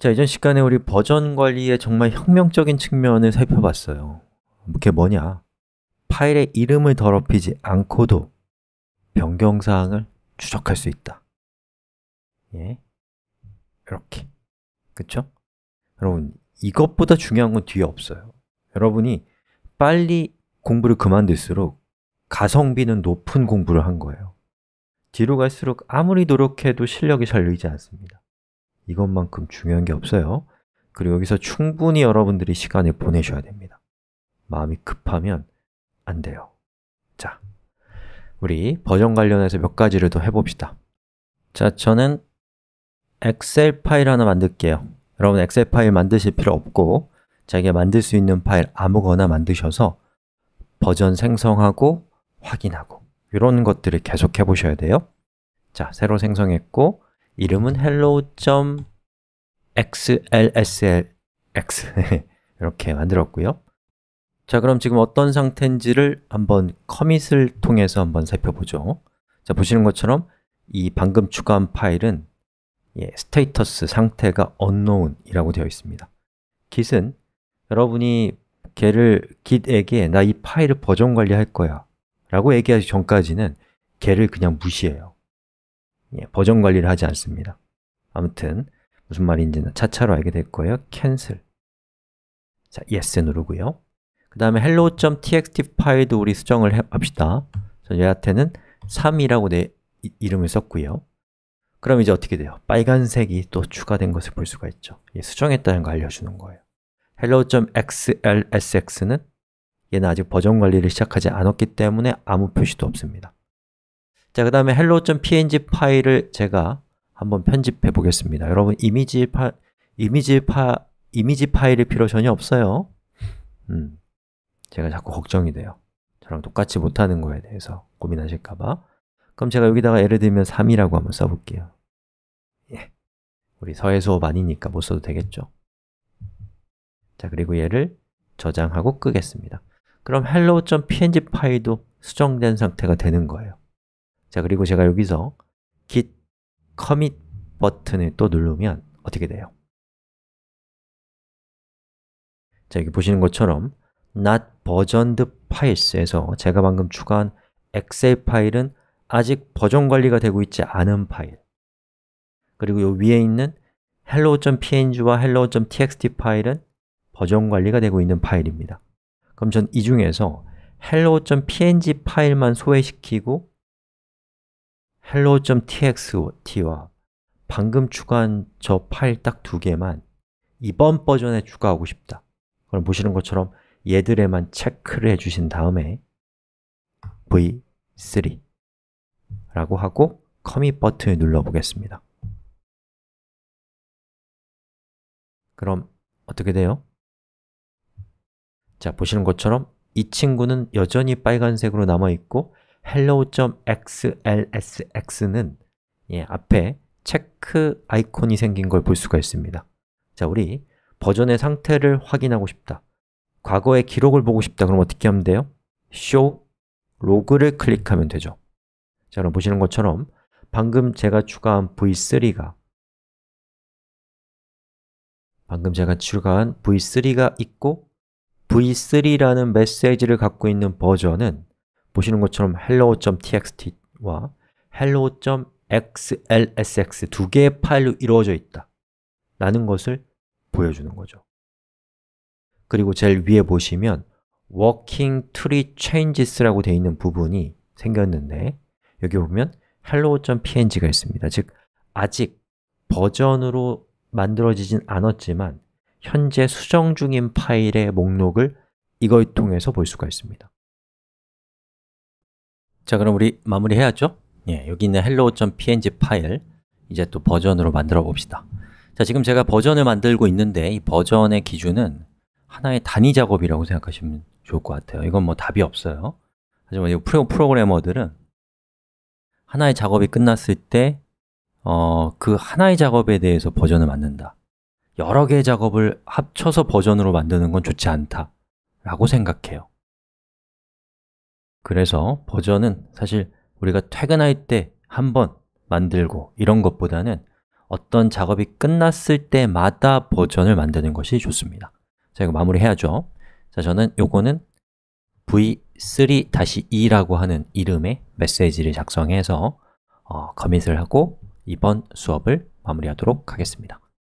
자, 이전 시간에 우리 버전 관리의 정말 혁명적인 측면을 살펴봤어요. 그게 뭐냐? 파일의 이름을 더럽히지 않고도 변경사항을 추적할 수 있다. 예, 이렇게. 그쵸? 여러분, 이것보다 중요한 건 뒤에 없어요. 여러분이 빨리 공부를 그만둘수록 가성비는 높은 공부를 한 거예요. 뒤로 갈수록 아무리 노력해도 실력이 잘 늘지 않습니다. 이것만큼 중요한 게 없어요. 그리고 여기서 충분히 여러분들이 시간을 보내셔야 됩니다. 마음이 급하면 안 돼요. 자, 우리 버전 관련해서 몇 가지를 더 해봅시다. 자, 저는 엑셀 파일 하나 만들게요. 여러분 엑셀 파일 만드실 필요 없고 자기가 만들 수 있는 파일 아무거나 만드셔서 버전 생성하고 확인하고 이런 것들을 계속 해보셔야 돼요. 자, 새로 생성했고 이름은 hello.xlsl x 이렇게 만들었고요. 자, 그럼 지금 어떤 상태인지를 한번 커밋을 통해서 한번 살펴보죠. 자, 보시는 것처럼 이 방금 추가한 파일은 예, 스테이터스 상태가 unknown이라고 되어 있습니다. git은 여러분이 걔를 git에게 나 이 파일을 버전 관리할 거야 라고 얘기하기 전까지는 걔를 그냥 무시해요. 예, 버전 관리를 하지 않습니다. 아무튼 무슨 말인지는 차차로 알게 될 거예요. cancel. 자, yes 누르고요. 그 다음에 hello.txt 파일도 우리 수정을 해, 합시다. 저 얘한테는 3이라고 내 이, 이름을 썼고요. 그럼 이제 어떻게 돼요? 빨간색이 또 추가된 것을 볼 수가 있죠. 예, 수정했다는 걸 알려주는 거예요. hello.xlsx는 얘는 아직 버전 관리를 시작하지 않았기 때문에 아무 표시도 없습니다. 자, 그 다음에 hello.png 파일을 제가 한번 편집해 보겠습니다. 여러분, 이미지 파, 이미지 파, 이미지 파일이 필요 전혀 없어요. 음, 제가 자꾸 걱정이 돼요. 저랑 똑같이 못하는 거에 대해서 고민하실까봐. 그럼 제가 여기다가 예를 들면 3이라고 한번 써볼게요. 예. 우리 서해 수업 아니니까 못 써도 되겠죠? 자, 그리고 얘를 저장하고 끄겠습니다. 그럼 hello.png 파일도 수정된 상태가 되는 거예요. 자, 그리고 제가 여기서 git commit 버튼을 또 누르면 어떻게 돼요? 자, 여기 보시는 것처럼 not versioned files에서 제가 방금 추가한 엑셀 파일은 아직 버전 관리가 되고 있지 않은 파일 그리고 요 위에 있는 hello.png와 hello.txt 파일은 버전 관리가 되고 있는 파일입니다 그럼 전 이 중에서 hello.png 파일만 소외시키고 hello.txt와 방금 추가한 저 파일 딱 두 개만 이번 버전에 추가하고 싶다 그럼 보시는 것처럼 얘들에만 체크를 해주신 다음에 v3 라고 하고 커밋 버튼을 눌러보겠습니다 그럼 어떻게 돼요? 자, 보시는 것처럼 이 친구는 여전히 빨간색으로 남아있고 hello.xlsx는 예, 앞에 체크 아이콘이 생긴 걸 볼 수가 있습니다. 자, 우리 버전의 상태를 확인하고 싶다. 과거의 기록을 보고 싶다. 그럼 어떻게 하면 돼요? show log를 클릭하면 되죠. 자, 여러분 보시는 것처럼 방금 제가 추가한 v3가 방금 제가 추가한 v3가 있고 v3라는 메시지를 갖고 있는 버전은 보시는 것처럼 hello.txt와 hello.xlsx 두 개의 파일로 이루어져 있다 라는 것을 보여주는 거죠 그리고 제일 위에 보시면 working tree changes라고 되어 있는 부분이 생겼는데 여기 보면 hello.png가 있습니다 즉, 아직 버전으로 만들어지진 않았지만 현재 수정 중인 파일의 목록을 이걸 통해서 볼 수가 있습니다 자, 그럼 우리 마무리해야죠? 예, 여기 있는 hello.png 파일 이제 또 버전으로 만들어 봅시다 자, 지금 제가 버전을 만들고 있는데 이 버전의 기준은 하나의 단위 작업이라고 생각하시면 좋을 것 같아요 이건 뭐 답이 없어요 하지만 이 프로, 프로그래머들은 하나의 작업이 끝났을 때 어, 그 하나의 작업에 대해서 버전을 만든다 여러 개의 작업을 합쳐서 버전으로 만드는 건 좋지 않다 라고 생각해요 그래서 버전은 사실 우리가 퇴근할 때 한 번 만들고 이런 것보다는 어떤 작업이 끝났을 때마다 버전을 만드는 것이 좋습니다 자, 이거 마무리해야죠 자, 저는 요거는 v3-2라고 하는 이름의 메시지를 작성해서 어, c o 을 하고 이번 수업을 마무리하도록 하겠습니다